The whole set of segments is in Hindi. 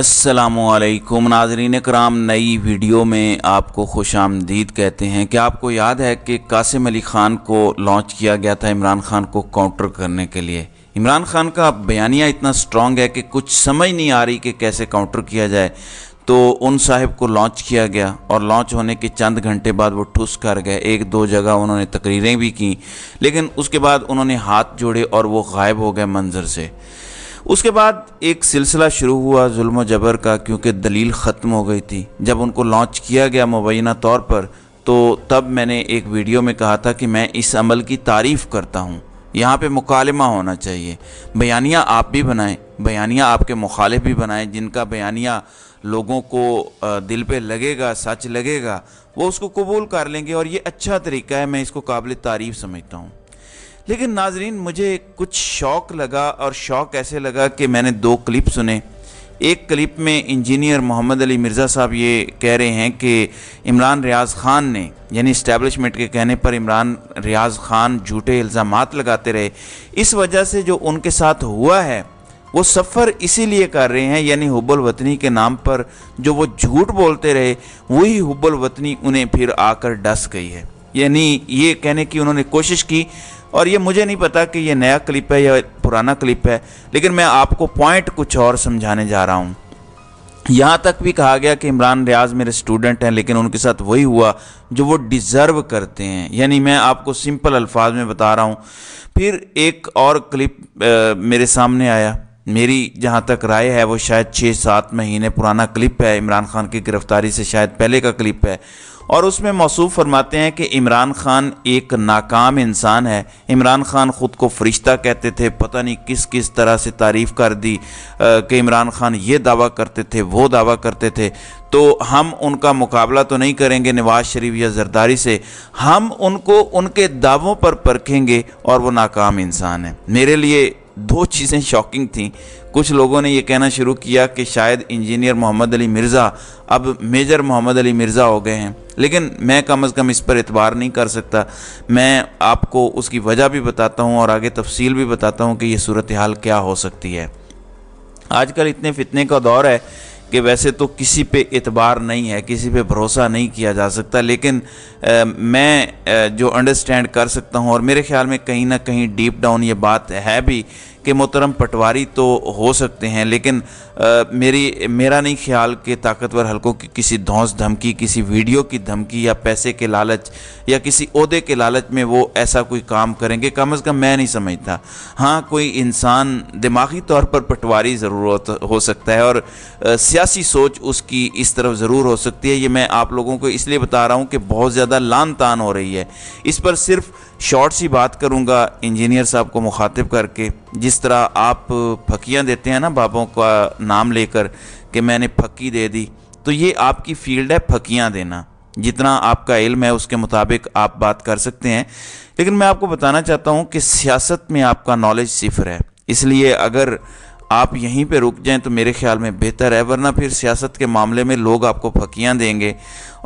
असलकुम नाजरीन कराम नई वीडियो में आपको खुश आमदीद कहते हैं कि आपको याद है कि कासिम अली ख़ान को लॉन्च किया गया था इमरान खान को काउंटर करने के लिए इमरान खान का बयानिया इतना स्ट्रॉन्ग है कि कुछ समझ नहीं आ रही कि कैसे काउंटर किया जाए तो उन साहब को लॉन्च किया गया और लॉन्च होने के चंद घंटे बाद वो ठुस कर गए एक दो जगह उन्होंने तकरीरें भी की लेकिन उसके बाद उन्होंने हाथ जोड़े और वो गायब हो गए मंजर से उसके बाद एक सिलसिला शुरू हुआ जुल्म जबर का क्योंकि दलील ख़त्म हो गई थी जब उनको लॉन्च किया गया मुबैना तौर पर तो तब मैंने एक वीडियो में कहा था कि मैं इस अमल की तारीफ़ करता हूँ यहाँ पे मुकालमा होना चाहिए बयानिया आप भी बनाएं बयानिया आपके मुखालिफ भी बनाएं जिनका बयानिया लोगों को दिल पे लगेगा सच लगेगा वो उसको कबूल कर लेंगे और ये अच्छा तरीका है मैं इसको काबिल तारीफ़ समझता हूँ लेकिन नाजरीन मुझे कुछ शौक लगा और शौक ऐसे लगा कि मैंने दो क्लिप सुने एक क्लिप में इंजीनियर मोहम्मद अली मिर्ज़ा साहब ये कह रहे हैं कि इमरान रियाज ख़ान ने यानी इस्टेबलिशमेंट के कहने पर इमरान रियाज ख़ान झूठे इल्ज़ाम लगाते रहे इस वजह से जो उनके साथ हुआ है वो सफ़र इसीलिए कर रहे हैं यानी हुबल वतनी के नाम पर जो वो झूठ बोलते रहे वही हुबल वतनी उन्हें फिर आकर डस गई है यानी ये कहने की उन्होंने कोशिश की और ये मुझे नहीं पता कि ये नया क्लिप है या पुराना क्लिप है लेकिन मैं आपको पॉइंट कुछ और समझाने जा रहा हूँ यहाँ तक भी कहा गया कि इमरान रियाज मेरे स्टूडेंट हैं लेकिन उनके साथ वही हुआ जो वो डिज़र्व करते हैं यानी मैं आपको सिंपल अल्फाज में बता रहा हूँ फिर एक और क्लिप आ, मेरे सामने आया मेरी जहाँ तक राय है वो शायद छः सात महीने पुराना क्लिप है इमरान खान की गिरफ्तारी से शायद पहले का क्लिप है और उसमें मौसू फरमाते हैं कि इमरान खान एक नाकाम इंसान है इमरान खान ख़ुद को फरिश्ता कहते थे पता नहीं किस किस तरह से तारीफ़ कर दी कि इमरान खान ये दावा करते थे वो दावा करते थे तो हम उनका मुकाबला तो नहीं करेंगे नवाज शरीफ या जरदारी से हम उनको उनके दावों पर परखेंगे और वो नाकाम इंसान है मेरे लिए दो चीज़ें शॉकिंग थी कुछ लोगों ने यह कहना शुरू किया कि शायद इंजीनियर मोहम्मद अली मिर्ज़ा अब मेजर मोहम्मद अली मिर्ज़ा हो गए हैं लेकिन मैं कम अज़ कम इस पर एतबार नहीं कर सकता मैं आपको उसकी वजह भी बताता हूँ और आगे तफसील भी बताता हूँ कि यह सूरत हाल क्या हो सकती है आजकल इतने फितने का दौर है कि वैसे तो किसी पे एतबार नहीं है किसी पे भरोसा नहीं किया जा सकता लेकिन आ, मैं आ, जो अंडरस्टैंड कर सकता हूँ और मेरे ख्याल में कहीं ना कहीं डीप डाउन ये बात है भी कि मोहतरम पटवारी तो हो सकते हैं लेकिन आ, मेरी मेरा नहीं ख्याल कि ताकतवर हलकों की किसी धौस धमकी किसी वीडियो की धमकी या पैसे के लालच या किसी अहदे के लालच में वो ऐसा कोई काम करेंगे कम अज़ कम मैं नहीं समझता हाँ कोई इंसान दिमागी तौर पर पटवारी ज़रूर हो सकता है और आ, सियासी सोच उसकी इस तरफ ज़रूर हो सकती है ये मैं आप लोगों को इसलिए बता रहा हूँ कि बहुत ज़्यादा लान तान हो रही है इस पर सिर्फ़ शॉर्ट सी बात करूंगा इंजीनियर साहब को मुखातिब करके जिस तरह आप फकियाँ देते हैं ना बाबों का नाम लेकर कि मैंने फकी दे दी तो ये आपकी फील्ड है फकियां देना जितना आपका इल्म है उसके मुताबिक आप बात कर सकते हैं लेकिन मैं आपको बताना चाहता हूँ कि सियासत में आपका नॉलेज सिफर है इसलिए अगर आप यहीं पे रुक जाएं तो मेरे ख्याल में बेहतर है वरना फिर सियासत के मामले में लोग आपको फकियाँ देंगे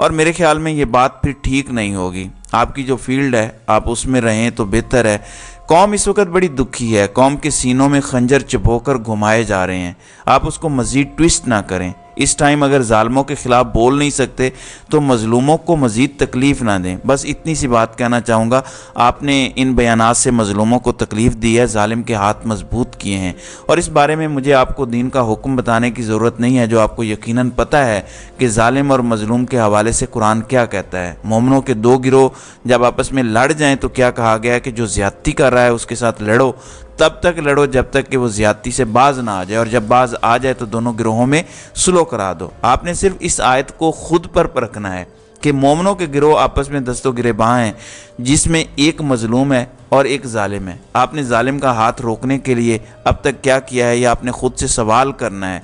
और मेरे ख्याल में ये बात फिर ठीक नहीं होगी आपकी जो फील्ड है आप उसमें रहें तो बेहतर है कौम इस वक्त बड़ी दुखी है कौम के सीनों में खंजर चिपो घुमाए जा रहे हैं आप उसको मज़ीद ट्विस्ट ना करें इस टाइम अगर ालमों के ख़िलाफ़ बोल नहीं सकते तो मज़लूमों को मज़ीद तकलीफ़ ना दें बस इतनी सी बात कहना चाहूँगा आपने इन बयान से मज़लूमों को तकलीफ़ दी है ालिम के हाथ मजबूत किए हैं और इस बारे में मुझे आपको दीन का हुक्म बताने की ज़रूरत नहीं है जो आपको यकीन पता है कि ालिम और मज़लूम के हवाले से कुरान क्या कहता है मोमनों के दो गिरोह जब आपस में लड़ जाएँ तो क्या कहा गया है कि जो ज़्यादती कर रहा है उसके साथ लड़ो तब तक लड़ो जब तक कि वो ज्यादती से बाज ना आ जाए और जब बाज आ जाए तो दोनों गिरोहों में स्लो करा दो आपने सिर्फ इस आयत को खुद पर परखना है कि मोमनों के गिरोह आपस में दस्तो बहाँ हैं जिसमें एक मजलूम है और एक ालिम है आपने ालिम का हाथ रोकने के लिए अब तक क्या किया है या आपने खुद से सवाल करना है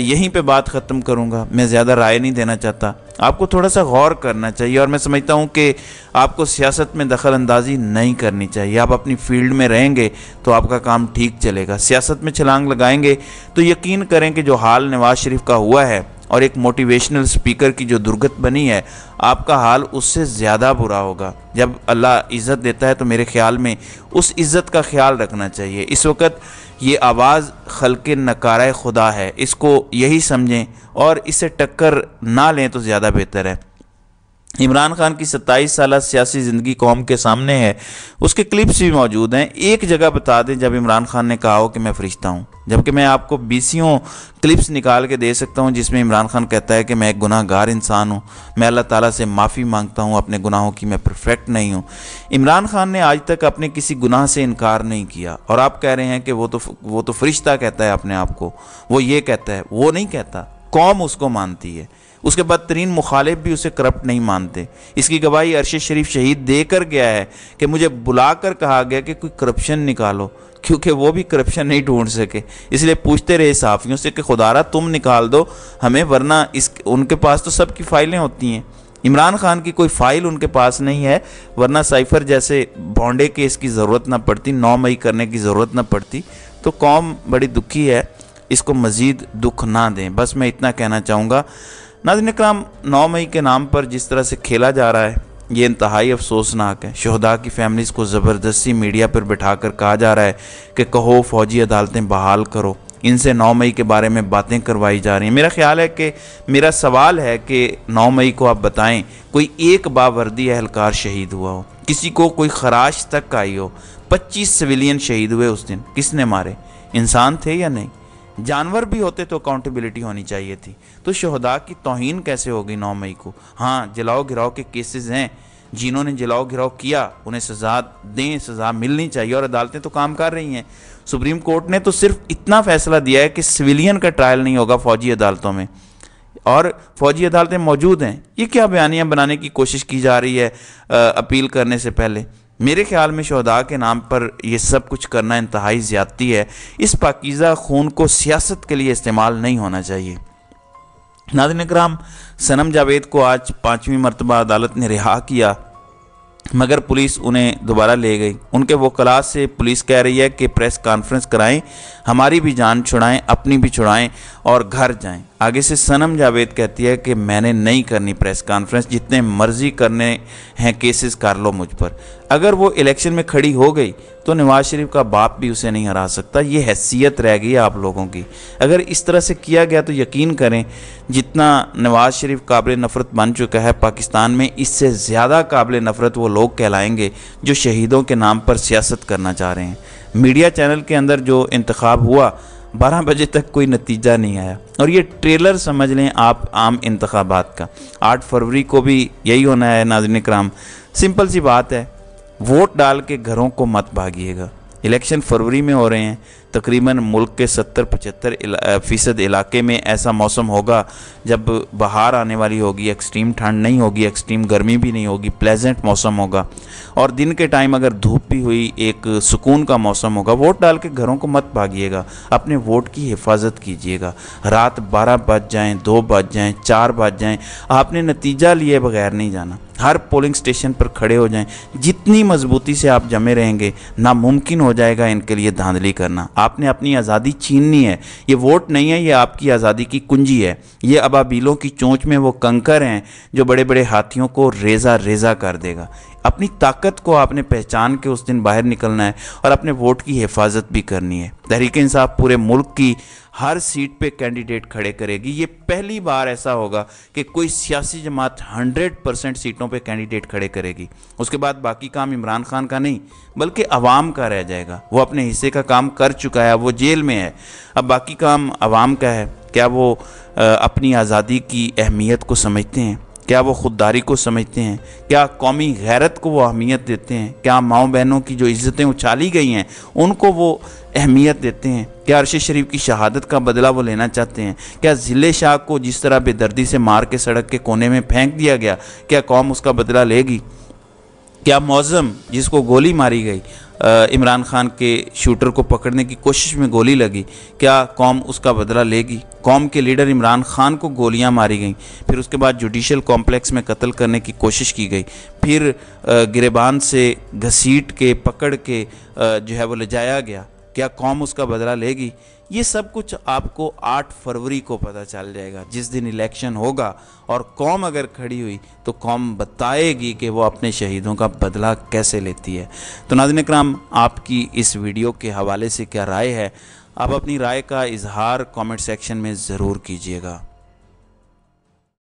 यहीं पे बात ख़त्म करूँगा मैं ज़्यादा राय नहीं देना चाहता आपको थोड़ा सा गौर करना चाहिए और मैं समझता हूँ कि आपको सियासत में दखल अंदाजी नहीं करनी चाहिए आप अपनी फील्ड में रहेंगे तो आपका काम ठीक चलेगा सियासत में छलांग लगाएंगे तो यकीन करें कि जो हाल नवाज शरीफ का हुआ है और एक मोटिवेशनल स्पीकर की जो दुर्गत बनी है आपका हाल उससे ज़्यादा बुरा होगा जब अल्लाह इज़्ज़त देता है तो मेरे ख्याल में उस इज़्ज़त का ख्याल रखना चाहिए इस वक्त ये आवाज़ खल के नकारा खुदा है इसको यही समझें और इसे टक्कर ना लें तो ज़्यादा बेहतर है इमरान खान की 27 साल सियासी ज़िंदगी कौम के सामने है उसके क्लिप्स भी मौजूद हैं एक जगह बता दें जब इमरान खान ने कहा हो कि मैं फरिश्ता हूँ जबकि मैं आपको बीसियों क्लिप्स निकाल के दे सकता हूँ जिसमें इमरान खान कहता है कि मैं एक गुनाहगार इंसान हूँ मैं अल्लाह ताला से माफ़ी मांगता हूँ अपने गुनाहों की मैं परफेक्ट नहीं हूँ इमरान खान ने आज तक अपने किसी गुनाह से इनकार नहीं किया और आप कह रहे हैं कि वो तो वो तो फरिश्ता कहता है अपने आप को वो ये कहता है वो नहीं कहता कौम उसको मानती है उसके बाद तरीन मुखालिफ भी उसे करप्ट नहीं मानते इसकी गवाही अरशद शरीफ शहीद दे कर गया है कि मुझे बुला कर कहा गया कि कोई करप्शन निकालो क्योंकि वो भी करप्शन नहीं ढूंढ सके इसलिए पूछते रहे साफियों से कि खुदारा तुम निकाल दो हमें वरना इस उनके पास तो सबकी फ़ाइलें होती हैं इमरान खान की कोई फ़ाइल उनके पास नहीं है वरना साइफर जैसे बॉन्डे केस की ज़रूरत ना पड़ती नौ मई करने की ज़रूरत ना पड़ती तो कौम बड़ी दुखी है इसको मज़ीद दुख ना दें बस मैं इतना कहना चाहूँगा नाजन कराम नौ मई के नाम पर जिस तरह से खेला जा रहा है ये इंतहाई अफसोसनाक है शहदा की फैमिलीज़ को ज़बरदस्ती मीडिया पर बैठा कर कहा जा रहा है कि कहो फौजी अदालतें बहाल करो इनसे 9 मई के बारे में बातें करवाई जा रही हैं मेरा ख्याल है कि मेरा सवाल है कि 9 मई को आप बताएं कोई एक बावर्दी एहलकार शहीद हुआ हो किसी को कोई खराश तक आई हो 25 सिविलियन शहीद हुए उस दिन किसने मारे इंसान थे या नहीं जानवर भी होते तो अकाउंटेबिलिटी होनी चाहिए थी तो शहदा की तोहन कैसे होगी नौ मई को हाँ जलाओ घिराव के केसेस हैं जिन्होंने जलाओ घिराव किया उन्हें सजा दें सजा मिलनी चाहिए और अदालतें तो काम कर रही हैं सुप्रीम कोर्ट ने तो सिर्फ इतना फैसला दिया है कि सिविलियन का ट्रायल नहीं होगा फौजी अदालतों में और फौजी अदालतें मौजूद हैं ये क्या बयानियाँ बनाने की कोशिश की जा रही है अपील करने से पहले मेरे ख्याल में शहदा के नाम पर यह सब कुछ करना इंतहाई ज़्यादती है इस पाकिज़ा खून को सियासत के लिए इस्तेमाल नहीं होना चाहिए नादिन कराम सनम जावेद को आज पाँचवीं मरतबा अदालत ने रिहा किया मगर पुलिस उन्हें दोबारा ले गई उनके वो क्लास से पुलिस कह रही है कि प्रेस कॉन्फ्रेंस कराएं हमारी भी जान छुड़ाएं अपनी भी छुड़ाएं और घर जाएं आगे से सनम जावेद कहती है कि मैंने नहीं करनी प्रेस कॉन्फ्रेंस जितने मर्जी करने हैं केसेस कर लो मुझ पर अगर वो इलेक्शन में खड़ी हो गई तो नवाज शरीफ का बाप भी उसे नहीं हरा सकता ये हैसियत रह गई आप लोगों की अगर इस तरह से किया गया तो यकीन करें जितना नवाज शरीफ काबिल नफ़रत बन चुका है पाकिस्तान में इससे ज़्यादा काबिल नफ़रत वो लोग कहलाएंगे जो शहीदों के नाम पर सियासत करना चाह रहे हैं मीडिया चैनल के अंदर जो इंतखब हुआ बारह बजे तक कोई नतीजा नहीं आया और ये ट्रेलर समझ लें आप आम इंतबात का आठ फरवरी को भी यही होना है नाजन कराम सिंपल सी बात है वोट डाल के घरों को मत भागिएगा इलेक्शन फरवरी में हो रहे हैं तकरीबन मुल्क के 70 पचहत्तर फ़ीसद इलाके में ऐसा मौसम होगा जब बाहर आने वाली होगी एक्सट्रीम ठंड नहीं होगी एक्सट्रीम गर्मी भी नहीं होगी प्लेजेंट मौसम होगा और दिन के टाइम अगर धूप भी हुई एक सुकून का मौसम होगा वोट डाल के घरों को मत भागीगा अपने वोट की हिफाजत कीजिएगा रात बारह बज जाएँ दो बज जाएँ चार बज जाएँ आपने नतीजा लिए बगैर नहीं जाना हर पोलिंग स्टेशन पर खड़े हो जाएं जितनी मजबूती से आप जमे रहेंगे नामुमकिन हो जाएगा इनके लिए धांधली करना आपने अपनी आज़ादी छीननी है ये वोट नहीं है ये आपकी आज़ादी की कुंजी है ये अबाबीलों की चोंच में वो कंकर हैं जो बड़े बड़े हाथियों को रेजा रेजा कर देगा अपनी ताकत को आपने पहचान के उस दिन बाहर निकलना है और अपने वोट की हिफाजत भी करनी है तहरीक इंसाफ पूरे मुल्क की हर सीट पे कैंडिडेट खड़े करेगी ये पहली बार ऐसा होगा कि कोई सियासी जमात 100 परसेंट सीटों पे कैंडिडेट खड़े करेगी उसके बाद बाकी काम इमरान खान का नहीं बल्कि आवाम का रह जाएगा वो अपने हिस्से का काम कर चुका है वो जेल में है अब बाकी काम आवाम का है क्या वो अपनी आज़ादी की अहमियत को समझते हैं क्या वो खुददारी को समझते हैं क्या कौमी गैरत को वो अहमियत देते हैं क्या माओ बहनों की जो इज़्ज़तें उछाली गई हैं उनको वो अहमियत देते हैं क्या अरशद शरीफ की शहादत का बदला वो लेना चाहते हैं क्या ज़िले शाह को जिस तरह बेदर्दी से मार के सड़क के कोने में फेंक दिया गया क्या कौम उसका बदला लेगी क्या मौजम जिसको गोली मारी गई इमरान खान के शूटर को पकड़ने की कोशिश में गोली लगी क्या कौम उसका बदला लेगी कौम के लीडर इमरान खान को गोलियां मारी गईं फिर उसके बाद जुडिशल कॉम्प्लेक्स में कत्ल करने की कोशिश की गई फिर गिरेबान से घसीट के पकड़ के जो है वो ले जाया गया क्या कौम उसका बदला लेगी ये सब कुछ आपको 8 फरवरी को पता चल जाएगा जिस दिन इलेक्शन होगा और कौम अगर खड़ी हुई तो कौम बताएगी कि वो अपने शहीदों का बदला कैसे लेती है तो नाजन कराम आपकी इस वीडियो के हवाले से क्या राय है आप अपनी राय का इजहार कमेंट सेक्शन में ज़रूर कीजिएगा